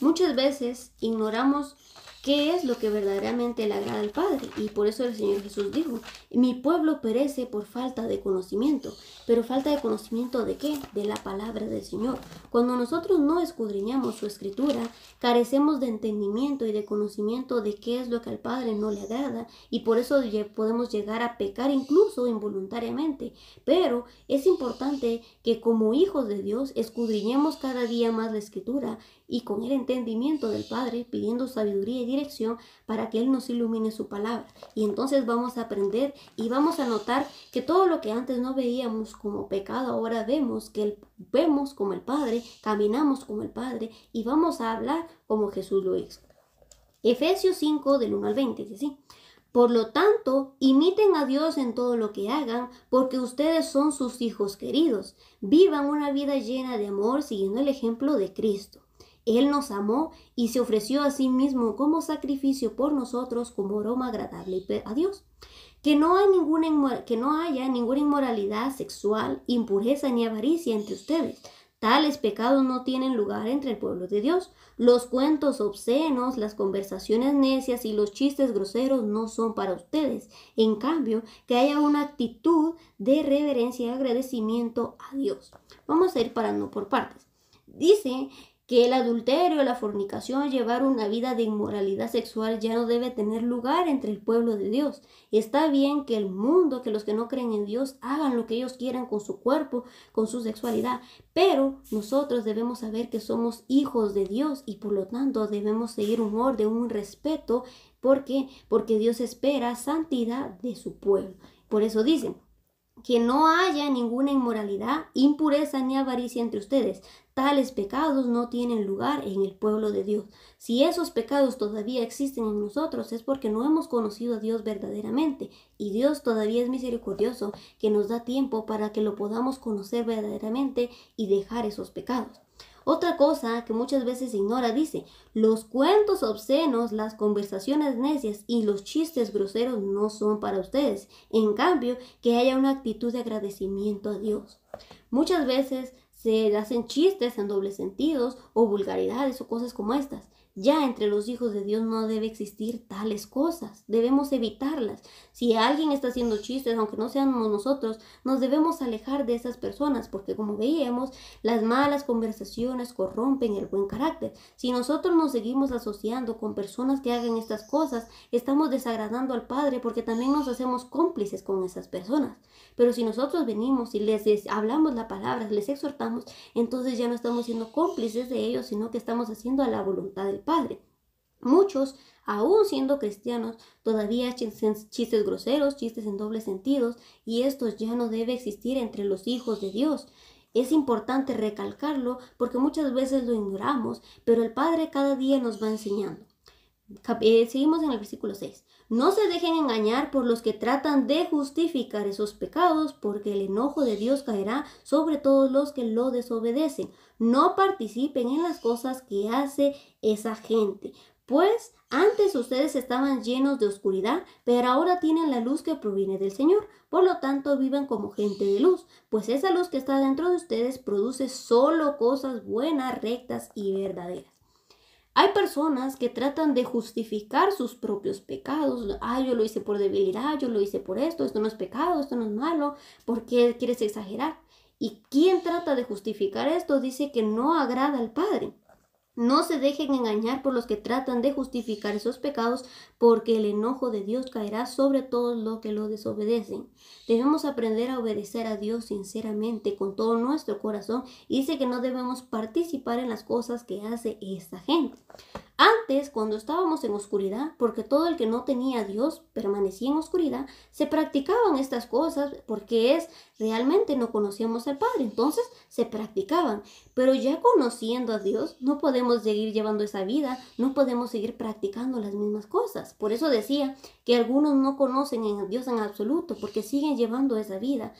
Muchas veces ignoramos qué es lo que verdaderamente le agrada al Padre y por eso el Señor Jesús dijo, mi pueblo perece por falta de conocimiento, pero falta de conocimiento de qué? De la palabra del Señor. Cuando nosotros no escudriñamos su escritura, carecemos de entendimiento y de conocimiento de qué es lo que al Padre no le agrada y por eso podemos llegar a pecar incluso involuntariamente. Pero es importante que como hijos de Dios escudriñemos cada día más la escritura y con el entendimiento del Padre, pidiendo sabiduría y dirección para que Él nos ilumine su palabra. Y entonces vamos a aprender y vamos a notar que todo lo que antes no veíamos como pecado, ahora vemos que el, vemos como el Padre, caminamos como el Padre y vamos a hablar como Jesús lo hizo. Efesios 5 del 1 al 20, dice Por lo tanto, imiten a Dios en todo lo que hagan, porque ustedes son sus hijos queridos. Vivan una vida llena de amor siguiendo el ejemplo de Cristo. Él nos amó y se ofreció a sí mismo como sacrificio por nosotros como aroma agradable a Dios. Que no, haya ninguna inmoralidad sexual, impureza ni avaricia entre ustedes. Tales pecados no tienen lugar entre el pueblo de Dios. Los cuentos obscenos, las conversaciones necias y los chistes groseros no son para ustedes. En cambio, que haya una actitud de reverencia y agradecimiento a Dios. Vamos a ir parando por partes. Dice que el adulterio, la fornicación, llevar una vida de inmoralidad sexual ya no debe tener lugar entre el pueblo de Dios. Está bien que el mundo, que los que no creen en Dios, hagan lo que ellos quieran con su cuerpo, con su sexualidad, pero nosotros debemos saber que somos hijos de Dios y por lo tanto debemos seguir un orden, un respeto, porque porque Dios espera santidad de su pueblo. Por eso dicen, que no haya ninguna inmoralidad, impureza ni avaricia entre ustedes, Tales pecados no tienen lugar en el pueblo de Dios. Si esos pecados todavía existen en nosotros es porque no hemos conocido a Dios verdaderamente y Dios todavía es misericordioso que nos da tiempo para que lo podamos conocer verdaderamente y dejar esos pecados. Otra cosa que muchas veces ignora dice, los cuentos obscenos, las conversaciones necias y los chistes groseros no son para ustedes. En cambio, que haya una actitud de agradecimiento a Dios. Muchas veces se hacen chistes en dobles sentidos o vulgaridades o cosas como estas. Ya entre los hijos de Dios no debe existir tales cosas, debemos evitarlas. Si alguien está haciendo chistes, aunque no seamos nosotros, nos debemos alejar de esas personas, porque como veíamos, las malas conversaciones corrompen el buen carácter. Si nosotros nos seguimos asociando con personas que hagan estas cosas, estamos desagradando al Padre porque también nos hacemos cómplices con esas personas. Pero si nosotros venimos y les, hablamos la palabra, les exhortamos, entonces ya no estamos siendo cómplices de ellos, sino que estamos haciendo a la voluntad del Padre. Muchos, aún siendo cristianos, todavía chistes groseros, chistes en dobles sentidos, y esto ya no debe existir entre los hijos de Dios. Es importante recalcarlo porque muchas veces lo ignoramos, pero el Padre cada día nos va enseñando. Eh, seguimos en el versículo 6. No se dejen engañar por los que tratan de justificar esos pecados, porque el enojo de Dios caerá sobre todos los que lo desobedecen. No participen en las cosas que hace esa gente, pues antes ustedes estaban llenos de oscuridad, pero ahora tienen la luz que proviene del Señor. Por lo tanto, vivan como gente de luz, pues esa luz que está dentro de ustedes produce solo cosas buenas, rectas y verdaderas. Hay personas que tratan de justificar sus propios pecados. Ah, yo lo hice por debilidad, yo lo hice por esto, esto no es pecado, esto no es malo. ¿Por qué quieres exagerar? Y quien trata de justificar esto dice que no agrada al Padre. No se dejen engañar por los que tratan de justificar esos pecados, porque el enojo de Dios caerá sobre todos los que lo desobedecen. Debemos aprender a obedecer a Dios sinceramente, con todo nuestro corazón, y sé que no debemos participar en las cosas que hace esta gente. Antes, cuando estábamos en oscuridad, porque todo el que no tenía a Dios permanecía en oscuridad, se practicaban estas cosas porque es realmente no conocíamos al Padre, entonces se practicaban. Pero ya conociendo a Dios, no podemos seguir llevando esa vida, no podemos seguir practicando las mismas cosas. Por eso decía que algunos no conocen a Dios en absoluto, porque siguen llevando esa vida.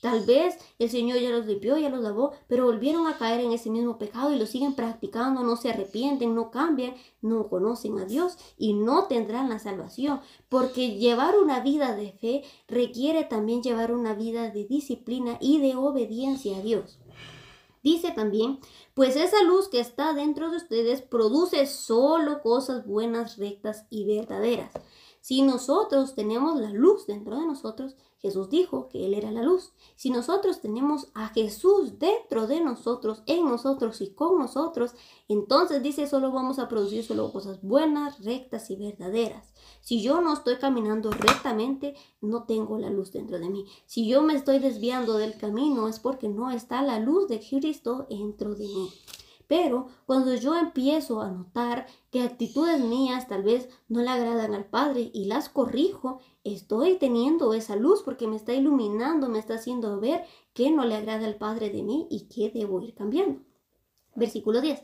Tal vez el Señor ya los limpió, ya los lavó, pero volvieron a caer en ese mismo pecado y lo siguen practicando, no se arrepienten, no cambian, no conocen a Dios y no tendrán la salvación. Porque llevar una vida de fe requiere también llevar una vida de disciplina y de obediencia a Dios. Dice también, pues esa luz que está dentro de ustedes produce solo cosas buenas, rectas y verdaderas. Si nosotros tenemos la luz dentro de nosotros, Jesús dijo que Él era la luz. Si nosotros tenemos a Jesús dentro de nosotros, en nosotros y con nosotros, entonces dice, solo vamos a producir solo cosas buenas, rectas y verdaderas. Si yo no estoy caminando rectamente, no tengo la luz dentro de mí. Si yo me estoy desviando del camino, es porque no está la luz de Cristo dentro de mí. Pero cuando yo empiezo a notar que actitudes mías tal vez no le agradan al Padre y las corrijo, estoy teniendo esa luz porque me está iluminando, me está haciendo ver qué no le agrada al Padre de mí y qué debo ir cambiando. Versículo 10.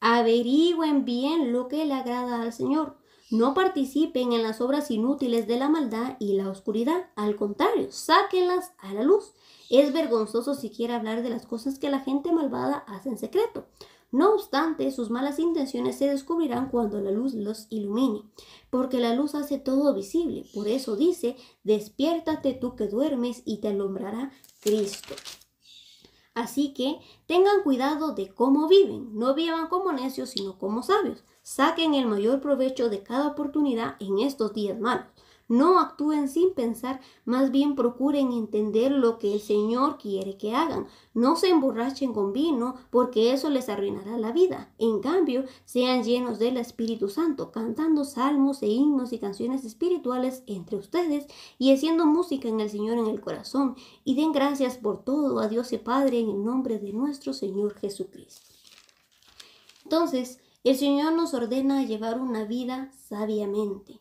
Averigüen bien lo que le agrada al Señor. No participen en las obras inútiles de la maldad y la oscuridad. Al contrario, sáquenlas a la luz. Es vergonzoso siquiera hablar de las cosas que la gente malvada hace en secreto. No obstante, sus malas intenciones se descubrirán cuando la luz los ilumine, porque la luz hace todo visible. Por eso dice, despiértate tú que duermes y te alumbrará Cristo. Así que tengan cuidado de cómo viven, no vivan como necios, sino como sabios. Saquen el mayor provecho de cada oportunidad en estos días malos no actúen sin pensar, más bien procuren entender lo que el Señor quiere que hagan. No se emborrachen con vino, porque eso les arruinará la vida. En cambio, sean llenos del Espíritu Santo, cantando salmos e himnos y canciones espirituales entre ustedes y haciendo música en el Señor en el corazón. Y den gracias por todo a Dios y Padre en el nombre de nuestro Señor Jesucristo. Entonces, el Señor nos ordena llevar una vida sabiamente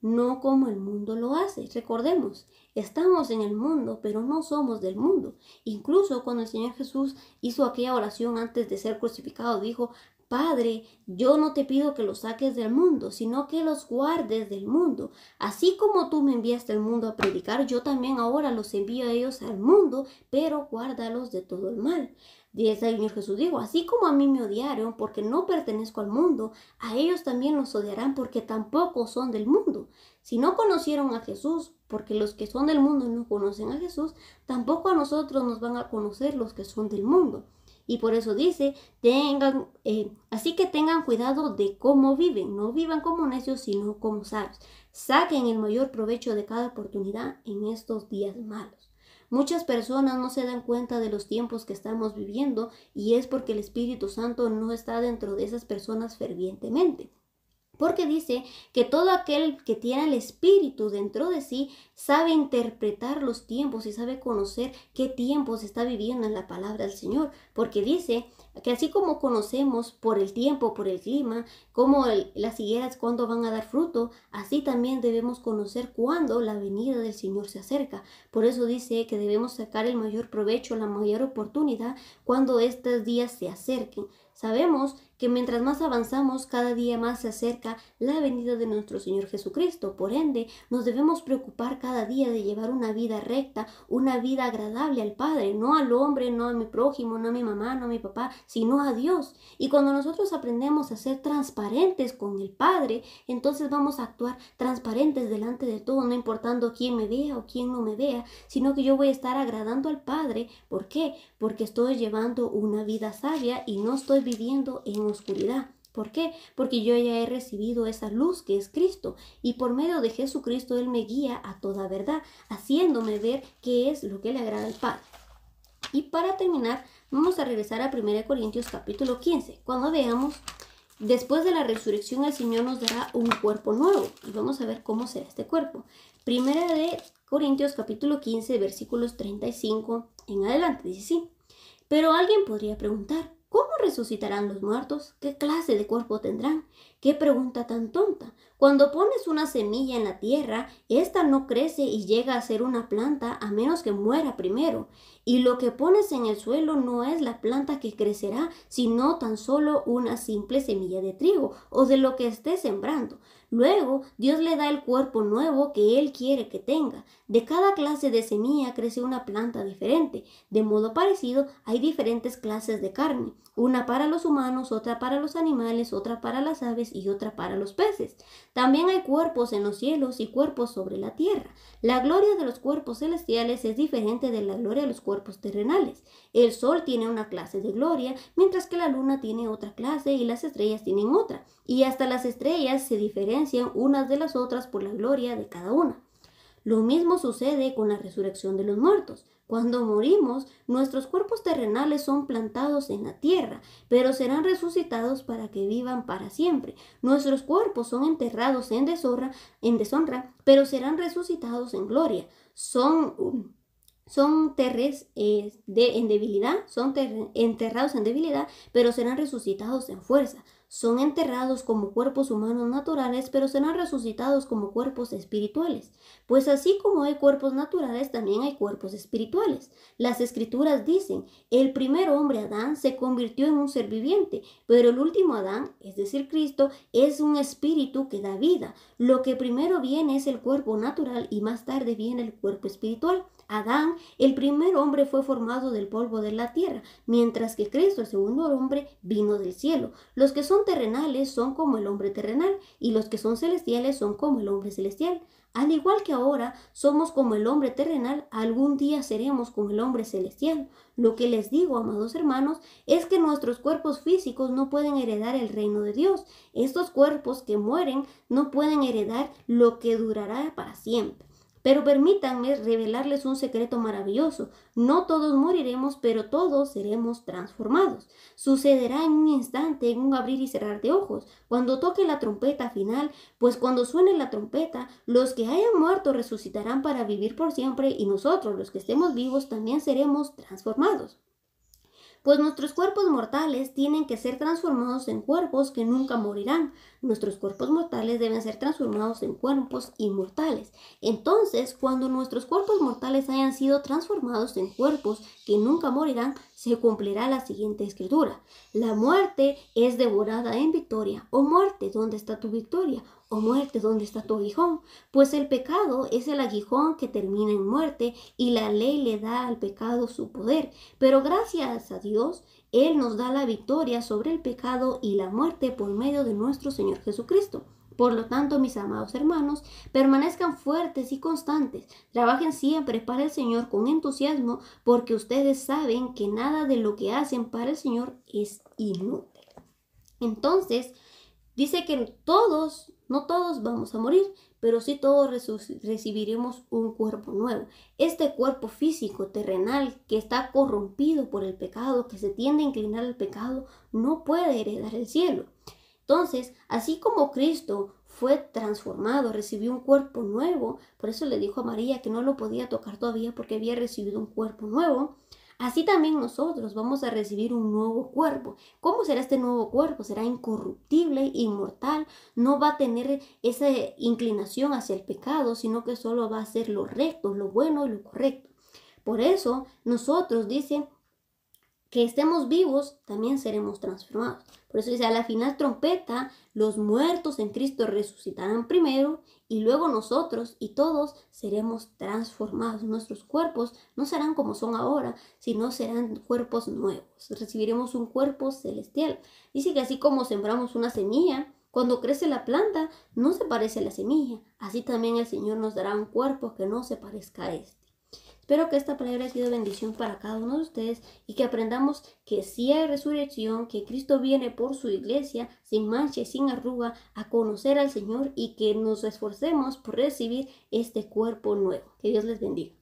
no como el mundo lo hace. Recordemos, estamos en el mundo, pero no somos del mundo. Incluso cuando el Señor Jesús hizo aquella oración antes de ser crucificado, dijo, Padre, yo no te pido que los saques del mundo, sino que los guardes del mundo. Así como tú me enviaste al mundo a predicar, yo también ahora los envío a ellos al mundo, pero guárdalos de todo el mal. Y el Señor Jesús dijo, así como a mí me odiaron porque no pertenezco al mundo, a ellos también nos odiarán porque tampoco son del mundo. Si no conocieron a Jesús, porque los que son del mundo no conocen a Jesús, tampoco a nosotros nos van a conocer los que son del mundo. Y por eso dice, tengan, eh, así que tengan cuidado de cómo viven, no vivan como necios, sino como sabios. Saquen el mayor provecho de cada oportunidad en estos días malos. Muchas personas no se dan cuenta de los tiempos que estamos viviendo y es porque el Espíritu Santo no está dentro de esas personas fervientemente. Porque dice que todo aquel que tiene el Espíritu dentro de sí sabe interpretar los tiempos y sabe conocer qué tiempos está viviendo en la palabra del Señor. Porque dice que así como conocemos por el tiempo, por el clima, como las higueras cuándo van a dar fruto, así también debemos conocer cuándo la venida del Señor se acerca. Por eso dice que debemos sacar el mayor provecho, la mayor oportunidad cuando estos días se acerquen. Sabemos que mientras más avanzamos, cada día más se acerca la venida de nuestro Señor Jesucristo. Por ende, nos debemos preocupar cada día de llevar una vida recta, una vida agradable al Padre, no al hombre, no a mi prójimo, no a mi mamá, no a mi papá, sino a Dios. Y cuando nosotros aprendemos a ser transparentes con el Padre, entonces vamos a actuar transparentes delante de todo, no importando quién me vea o quién no me vea, sino que yo voy a estar agradando al Padre. ¿Por qué? Porque estoy llevando una vida sabia y no estoy viviendo en oscuridad. ¿Por qué? Porque yo ya he recibido esa luz que es Cristo y por medio de Jesucristo Él me guía a toda verdad, haciéndome ver qué es lo que le agrada al Padre. Y para terminar, vamos a regresar a 1 Corintios capítulo 15, cuando veamos, después de la resurrección el Señor nos dará un cuerpo nuevo y vamos a ver cómo será este cuerpo. 1 Corintios capítulo 15, versículos 35 en adelante, dice sí. Pero alguien podría preguntar, ¿cómo resucitarán los muertos? ¿Qué clase de cuerpo tendrán? ¿Qué pregunta tan tonta? Cuando pones una semilla en la tierra, ésta no crece y llega a ser una planta a menos que muera primero. Y lo que pones en el suelo no es la planta que crecerá, sino tan solo una simple semilla de trigo o de lo que esté sembrando. Luego, Dios le da el cuerpo nuevo que Él quiere que tenga. De cada clase de semilla crece una planta diferente. De modo parecido, hay diferentes clases de carne una para los humanos, otra para los animales, otra para las aves y otra para los peces. También hay cuerpos en los cielos y cuerpos sobre la tierra. La gloria de los cuerpos celestiales es diferente de la gloria de los cuerpos terrenales. El sol tiene una clase de gloria, mientras que la luna tiene otra clase y las estrellas tienen otra. Y hasta las estrellas se diferencian unas de las otras por la gloria de cada una. Lo mismo sucede con la resurrección de los muertos. Cuando morimos, nuestros cuerpos terrenales son plantados en la tierra, pero serán resucitados para que vivan para siempre. Nuestros cuerpos son enterrados en deshonra, en deshonra pero serán resucitados en gloria. Son um, son terres eh, de, en debilidad, son enterrados en debilidad, pero serán resucitados en fuerza son enterrados como cuerpos humanos naturales, pero serán resucitados como cuerpos espirituales. Pues así como hay cuerpos naturales, también hay cuerpos espirituales. Las escrituras dicen, el primer hombre Adán se convirtió en un ser viviente, pero el último Adán, es decir, Cristo, es un espíritu que da vida. Lo que primero viene es el cuerpo natural y más tarde viene el cuerpo espiritual. Adán, el primer hombre, fue formado del polvo de la tierra, mientras que Cristo, el segundo hombre, vino del cielo. Los que son terrenales son como el hombre terrenal y los que son celestiales son como el hombre celestial. Al igual que ahora somos como el hombre terrenal, algún día seremos como el hombre celestial. Lo que les digo, amados hermanos, es que nuestros cuerpos físicos no pueden heredar el reino de Dios. Estos cuerpos que mueren no pueden heredar lo que durará para siempre. Pero permítanme revelarles un secreto maravilloso. No todos moriremos, pero todos seremos transformados. Sucederá en un instante, en un abrir y cerrar de ojos, cuando toque la trompeta final, pues cuando suene la trompeta, los que hayan muerto resucitarán para vivir por siempre y nosotros, los que estemos vivos, también seremos transformados pues nuestros cuerpos mortales tienen que ser transformados en cuerpos que nunca morirán. Nuestros cuerpos mortales deben ser transformados en cuerpos inmortales. Entonces, cuando nuestros cuerpos mortales hayan sido transformados en cuerpos que nunca morirán, se cumplirá la siguiente escritura. La muerte es devorada en victoria. O muerte, ¿dónde está tu victoria? o muerte, ¿dónde está tu aguijón? Pues el pecado es el aguijón que termina en muerte y la ley le da al pecado su poder. Pero gracias a Dios, Él nos da la victoria sobre el pecado y la muerte por medio de nuestro Señor Jesucristo. Por lo tanto, mis amados hermanos, permanezcan fuertes y constantes, trabajen siempre para el Señor con entusiasmo, porque ustedes saben que nada de lo que hacen para el Señor es inútil. Entonces, dice que todos no todos vamos a morir, pero sí todos recibiremos un cuerpo nuevo. Este cuerpo físico, terrenal, que está corrompido por el pecado, que se tiende a inclinar al pecado, no puede heredar el cielo. Entonces, así como Cristo fue transformado, recibió un cuerpo nuevo, por eso le dijo a María que no lo podía tocar todavía porque había recibido un cuerpo nuevo, Así también nosotros vamos a recibir un nuevo cuerpo. ¿Cómo será este nuevo cuerpo? Será incorruptible, inmortal, no va a tener esa inclinación hacia el pecado, sino que solo va a ser lo recto, lo bueno y lo correcto. Por eso nosotros, dice, que estemos vivos, también seremos transformados. Por eso dice, a la final trompeta, los muertos en Cristo resucitarán primero y luego nosotros y todos seremos transformados. Nuestros cuerpos no serán como son ahora, sino serán cuerpos nuevos. Recibiremos un cuerpo celestial. Dice que así como sembramos una semilla, cuando crece la planta, no se parece a la semilla. Así también el Señor nos dará un cuerpo que no se parezca a este. Espero que esta palabra haya sido bendición para cada uno de ustedes y que aprendamos que si hay resurrección, que Cristo viene por su iglesia sin mancha y sin arruga a conocer al Señor y que nos esforcemos por recibir este cuerpo nuevo. Que Dios les bendiga.